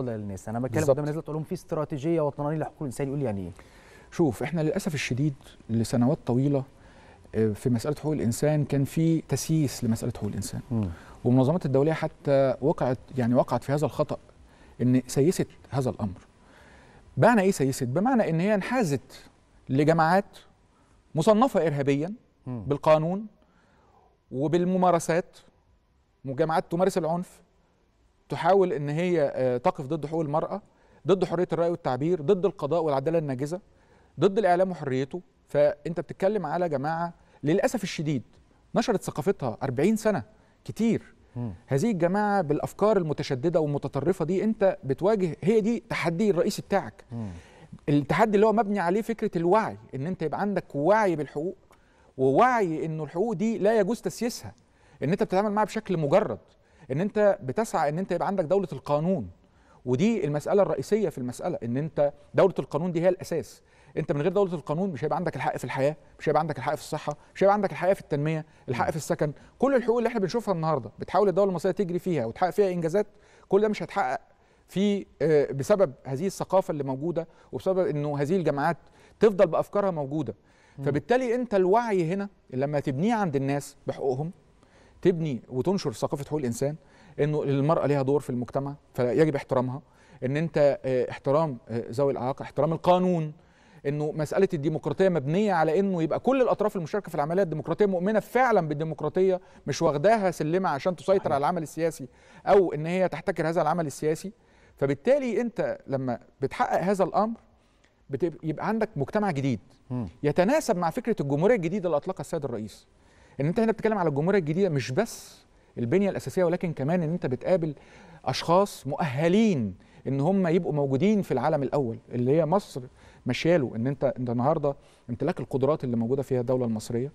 ده للناس انا بتكلم قدام الناس تقول لهم في استراتيجيه وطنيه لحقوق الانسان يقول يعني ايه شوف احنا للاسف الشديد لسنوات طويله آه، في مساله حقوق الانسان كان في تسييس لمساله حقوق الانسان والمنظمات الدوليه حتى وقعت يعني وقعت في هذا الخطا ان سيست هذا الامر بمعنى ايه سيست بمعنى ان هي انحازت لجماعات مصنفه ارهابيا بالقانون وبالممارسات وجماعات تمارس العنف تحاول ان هي آه، تقف ضد حقوق المراه ضد حريه الراي والتعبير ضد القضاء والعداله الناجزه ضد الاعلام وحريته فانت بتتكلم على جماعه للاسف الشديد نشرت ثقافتها 40 سنه كتير هذه الجماعه بالافكار المتشدده والمتطرفه دي انت بتواجه هي دي التحدي الرئيسي بتاعك التحدي اللي هو مبني عليه فكره الوعي ان انت يبقى عندك وعي بالحقوق ووعي انه الحقوق دي لا يجوز تسييسها ان انت بتتعامل معاها بشكل مجرد ان انت بتسعى ان انت يبقى عندك دوله القانون ودي المساله الرئيسيه في المساله ان انت دوله القانون دي هي الاساس انت من غير دوله القانون مش هيبقى عندك الحق في الحياه مش هيبقى عندك الحق في الصحه مش هيبقى عندك الحق في التنميه الحق في السكن كل الحقوق اللي احنا بنشوفها النهارده بتحاول الدوله المصريه تجري فيها وتحقق فيها انجازات كل ده مش هيتحقق في آه، بسبب هذه الثقافه اللي موجوده وبسبب انه هذه الجماعات تفضل بافكارها موجوده فبالتالي انت الوعي هنا لما تبنيه عند الناس بحقوقهم تبني وتنشر ثقافه حقوق الانسان انه المراه ليها دور في المجتمع فيجب احترامها ان انت آه، احترام آه، ذوي الاعاقه احترام القانون انه مساله الديمقراطيه مبنيه على انه يبقى كل الاطراف المشاركه في العمليه الديمقراطيه مؤمنه فعلا بالديمقراطيه مش واخداها سلمه عشان تسيطر على العمل السياسي او ان هي تحتكر هذا العمل السياسي فبالتالي انت لما بتحقق هذا الامر يبقى عندك مجتمع جديد يتناسب مع فكره الجمهوريه الجديده اللي اطلقها السيد الرئيس ان انت هنا بتتكلم على الجمهوريه الجديده مش بس البنيه الاساسيه ولكن كمان ان انت بتقابل اشخاص مؤهلين ان هم يبقوا موجودين في العالم الاول اللي هي مصر مشاله ان انت انت النهارده امتلاك القدرات اللي موجوده فيها الدوله المصريه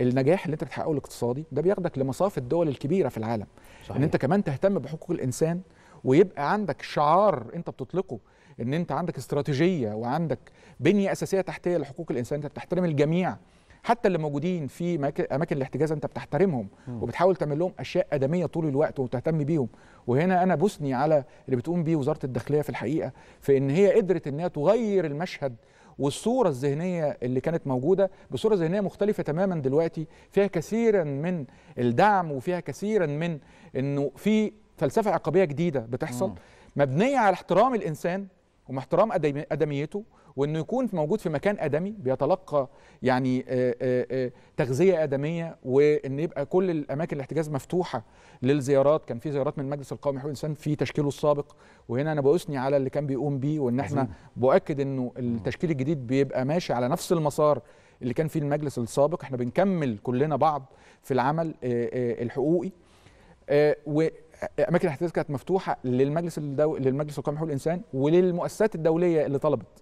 النجاح اللي انت بتحققه الاقتصادي ده بياخدك لمصاف الدول الكبيره في العالم صحيح. ان انت كمان تهتم بحقوق الانسان ويبقى عندك شعار انت بتطلقه ان انت عندك استراتيجيه وعندك بنيه اساسيه تحتيه لحقوق الانسان انت بتحترم الجميع حتى اللي موجودين في اماكن الاحتجاز انت بتحترمهم وبتحاول تعمل لهم اشياء ادميه طول الوقت وتهتم بيهم وهنا انا بثني على اللي بتقوم بيه وزاره الداخليه في الحقيقه في ان هي قدرت ان هي تغير المشهد والصوره الذهنيه اللي كانت موجوده بصوره ذهنيه مختلفه تماما دلوقتي فيها كثيرا من الدعم وفيها كثيرا من انه في فلسفه عقابيه جديده بتحصل مبنيه على احترام الانسان ومع احترام ادميته وانه يكون موجود في مكان ادمي بيتلقى يعني آه، آه، آه، تغذيه ادميه وان يبقى كل الاماكن الاحتجاز مفتوحه للزيارات كان في زيارات من المجلس القومي لحقوق الانسان في تشكيله السابق وهنا انا بأثني على اللي كان بيقوم بيه وان احنا باكد انه التشكيل الجديد بيبقى ماشي على نفس المسار اللي كان فيه المجلس السابق احنا بنكمل كلنا بعض في العمل الحقوقي اماكن الاحتجاز كانت مفتوحه للمجلس الدو... للمجلس القومي لحقوق الانسان وللمؤسسات الدوليه اللي طلبت